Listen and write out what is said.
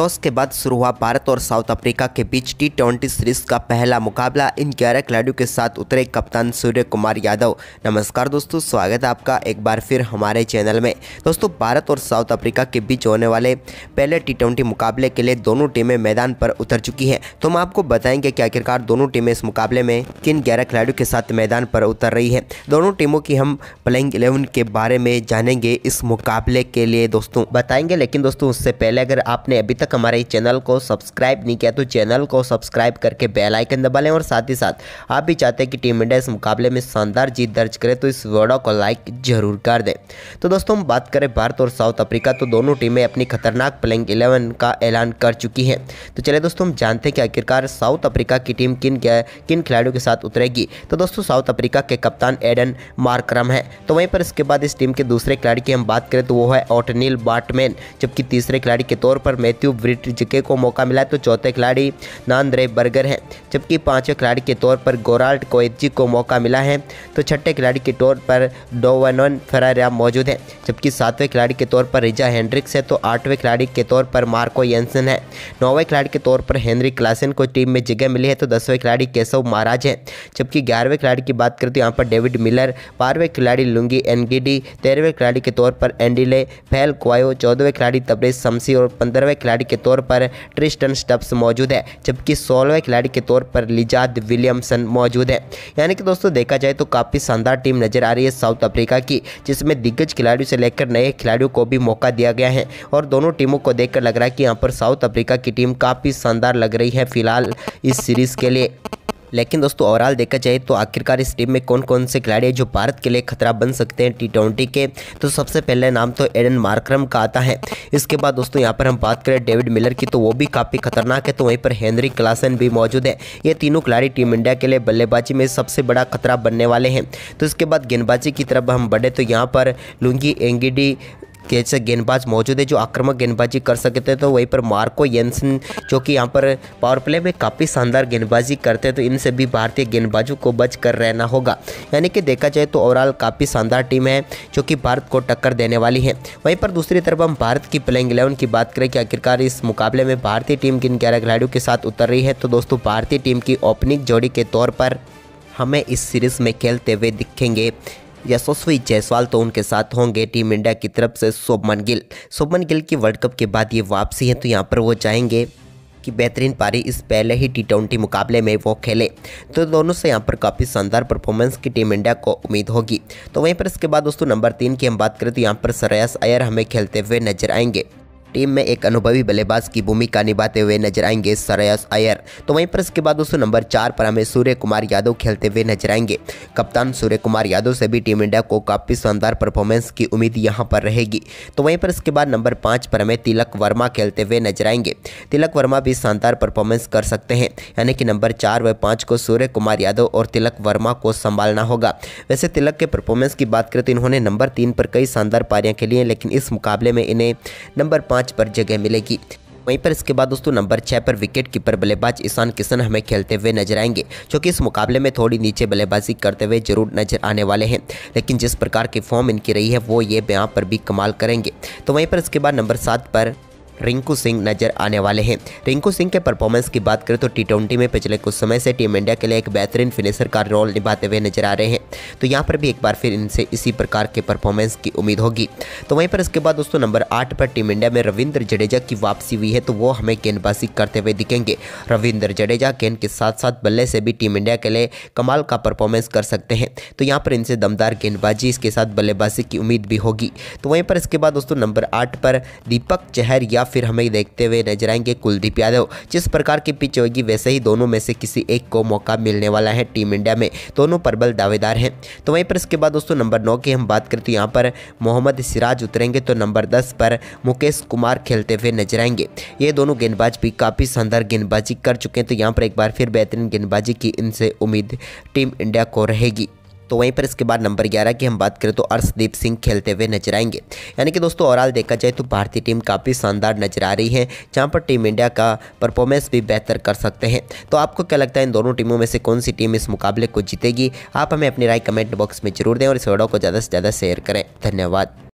toss के बाद शुरू हुआ भारत और साउथ अफ्रीका के बीच टी ट्वेंटी सीरीज का पहला मुकाबला इन ग्यारह खिलाड़ियों के साथ उतरे कप्तान सूर्य कुमार यादव नमस्कार दोस्तों स्वागत है आपका एक बार फिर हमारे चैनल में दोस्तों भारत और साउथ अफ्रीका के बीच होने वाले पहले टी ट्वेंटी मुकाबले के लिए दोनों टीमें मैदान पर उतर चुकी हैं तो हम आपको बताएंगे कि आखिरकार दोनों टीमें इस मुकाबले में किन ग्यारह खिलाड़ियों के साथ मैदान पर उतर रही है दोनों टीमों की हम प्लेइंग इलेवन के बारे में जानेंगे इस मुकाबले के लिए दोस्तों बताएंगे लेकिन दोस्तों उससे पहले अगर आपने अभी तक तक हमारे चैनल को सब्सक्राइब नहीं किया तो चैनल को सब्सक्राइब करके बेल आइकन दबा लें और साथ ही साथ आप भी चाहते हैं कि टीम इंडिया इस मुकाबले में शानदार जीत दर्ज करे तो इस वीडियो को लाइक जरूर कर दें तो दोस्तों हम बात करें भारत और साउथ अफ्रीका तो दोनों टीमें अपनी खतरनाक प्लेइंग इलेवन का ऐलान कर चुकी हैं तो चले दोस्तों हम जानते हैं कि आखिरकार साउथ अफ्रीका की टीम किन किन खिलाड़ियों के साथ उतरेगी तो दोस्तों साउथ अफ्रीका के कप्तान एडन मार्क्रम है तो वहीं पर इसके बाद इस टीम के दूसरे खिलाड़ी की हम बात करें तो वो है ऑटनील बाटमैन जबकि तीसरे खिलाड़ी के तौर पर मैथ्यू ब्रिटिज के को मौका मिला तो चौथे खिलाड़ी नानद्रे बर्गर हैं जबकि पाँचवें खिलाड़ी के तौर पर गोराल्ट कोएजी को मौका मिला है तो छठे खिलाड़ी के तौर पर डोवानोन फरारिया मौजूद हैं जबकि सातवें खिलाड़ी के तौर पर रिजा हैंड्रिक्स है तो आठवें खिलाड़ी के तौर पर मार्को येंसन है नौवें खिलाड़ी के तौर पर हेनरी क्लासन को टीम में जगह मिली है तो दसवें खिलाड़ी केशव महाराज हैं जबकि ग्यारहवें खिलाड़ी की बात करें तो यहाँ पर डेविड मिलर बारहवें खिलाड़ी लुंगी एनगिडी तेरहवें खिलाड़ी के तौर पर एंडिले फैल क्वायो चौदहवें खिलाड़ी तबरेज शमसी और पंद्रहवें खिलाड़ी खिलाड़ी के तौर पर ट्रिस्टन स्टब्स मौजूद है जबकि सोलहवें खिलाड़ी के तौर पर लिजाद विलियमसन मौजूद है यानी कि दोस्तों देखा जाए तो काफ़ी शानदार टीम नज़र आ रही है साउथ अफ्रीका की जिसमें दिग्गज खिलाड़ियों से लेकर नए खिलाड़ियों को भी मौका दिया गया है और दोनों टीमों को देखकर लग रहा है कि यहाँ पर साउथ अफ्रीका की टीम काफ़ी शानदार लग रही है फिलहाल इस सीरीज़ के लिए लेकिन दोस्तों ओवरऑल देखा जाए तो आखिरकार इस टीम में कौन कौन से खिलाड़ी हैं जो भारत के लिए खतरा बन सकते हैं टी ट्वेंटी के तो सबसे पहले नाम तो एडन मार्क्रम का आता है इसके बाद दोस्तों यहाँ पर हम बात करें डेविड मिलर की तो वो भी काफ़ी खतरनाक है तो वहीं पर हेनरी क्लासन भी मौजूद है ये तीनों खिलाड़ी टीम इंडिया के लिए बल्लेबाजी में सबसे बड़ा खतरा बनने वाले हैं तो इसके बाद गेंदबाजी की तरफ हम बढ़े तो यहाँ पर लुंगी एंगिडी कैसे गेंदबाज मौजूद है जो आक्रमक गेंदबाजी कर सकते हैं तो वहीं पर मार्को येंसन जो कि यहाँ पर पावर प्ले में काफ़ी शानदार गेंदबाजी करते हैं तो इनसे भी भारतीय गेंदबाजों को बच कर रहना होगा यानी कि देखा जाए तो ओवरऑल काफ़ी शानदार टीम है जो कि भारत को टक्कर देने वाली है वहीं पर दूसरी तरफ हम भारत की प्लेइंग इलेवन की बात करें कि आखिरकार इस मुकाबले में भारतीय टीम किन ग्यारह खिलाड़ियों के साथ उतर रही है तो दोस्तों भारतीय टीम की ओपनिंग जोड़ी के तौर पर हमें इस सीरीज़ में खेलते हुए दिखेंगे यशस्वी जायसवाल तो उनके साथ होंगे टीम इंडिया की तरफ से शोभमन गिल शोभमन गिल की वर्ल्ड कप के बाद ये वापसी है तो यहाँ पर वो चाहेंगे कि बेहतरीन पारी इस पहले ही टी ट्वेंटी मुकाबले में वो खेले तो दोनों से यहाँ पर काफ़ी शानदार परफॉर्मेंस की टीम इंडिया को उम्मीद होगी तो वहीं पर इसके बाद दोस्तों नंबर तीन की हम बात करें तो यहाँ पर सरयास अयर हमें खेलते हुए नजर आएंगे टीम में एक अनुभवी बल्लेबाज की भूमिका निभाते हुए नजर आएंगे सरयस अयर तो वहीं पर इसके बाद दोस्तों नंबर चार पर हमें सूर्य कुमार यादव खेलते हुए नजर आएंगे कप्तान सूर्य कुमार यादव से भी टीम इंडिया को काफ़ी शानदार परफॉर्मेंस की उम्मीद यहाँ पर रहेगी तो वहीं पर इसके बाद नंबर पाँच पर हमें तिलक वर्मा खेलते हुए नजर आएंगे तिलक वर्मा भी शानदार परफॉर्मेंस कर सकते हैं यानी कि नंबर चार व पाँच को सूर्य कुमार यादव और तिलक वर्मा को संभालना होगा वैसे तिलक के परफॉर्मेंस की बात करें तो इन्होंने नंबर तीन पर कई शानदार पारियाँ खेली हैं लेकिन इस मुकाबले में इन्हें नंबर पाँच पाँच पर जगह मिलेगी वहीं पर इसके बाद दोस्तों नंबर छः पर विकेट कीपर बल्लेबाज ईशान किशन हमें खेलते हुए नजर आएंगे जो कि इस मुकाबले में थोड़ी नीचे बल्लेबाजी करते हुए जरूर नजर आने वाले हैं लेकिन जिस प्रकार की फॉर्म इनकी रही है वो ये यहाँ पर भी कमाल करेंगे तो वहीं पर इसके बाद नंबर सात पर रिंकू सिंह नजर आने वाले हैं रिंकू सिंह के परफॉर्मेंस की बात करें तो टी में पिछले कुछ समय से टीम इंडिया के लिए एक बेहतरीन फिनिशर का रोल निभाते हुए नजर आ रहे हैं तो यहाँ पर भी एक बार फिर इनसे इसी प्रकार के परफॉर्मेंस की उम्मीद होगी तो वहीं पर इसके बाद दोस्तों नंबर आठ पर टीम इंडिया में रविंद्र जडेजा की वापसी हुई है तो वो हमें गेंदबाजी करते हुए दिखेंगे रविंद्र जडेजा गेंद के साथ साथ बल्ले से भी टीम इंडिया के लिए कमाल का परफॉर्मेंस कर सकते हैं तो यहाँ पर इनसे दमदार गेंदबाजी इसके साथ बल्लेबाजी की उम्मीद भी होगी तो वहीं पर इसके बाद दोस्तों नंबर आठ पर दीपक चहर या फिर हमें देखते हुए नजर आएंगे कुलदीप यादव जिस प्रकार की पिच होगी वैसे ही दोनों में से किसी एक को मौका मिलने वाला है टीम इंडिया में दोनों परबल दावेदार हैं तो वहीं पर इसके बाद दोस्तों नंबर नौ की हम बात करें तो यहाँ पर मोहम्मद सिराज उतरेंगे तो नंबर दस पर मुकेश कुमार खेलते हुए नजर आएंगे ये दोनों गेंदबाज भी काफ़ी शानदार गेंदबाजी कर चुके हैं तो यहाँ पर एक बार फिर बेहतरीन गेंदबाजी की इनसे उम्मीद टीम इंडिया को रहेगी तो वहीं पर इसके बाद नंबर ग्यारह की हम बात करें तो अर्शदीप सिंह खेलते हुए नजर आएंगे यानी कि दोस्तों ओवरऑल देखा जाए तो भारतीय टीम काफ़ी शानदार नजर आ रही है जहाँ पर टीम इंडिया का परफॉर्मेंस भी बेहतर कर सकते हैं तो आपको क्या लगता है इन दोनों टीमों में से कौन सी टीम इस मुकाबले को जीतेगी आप हमें अपनी राय कमेंट बॉक्स में जरूर दें और इस वीडियो को ज़्यादा से ज़्यादा शेयर करें धन्यवाद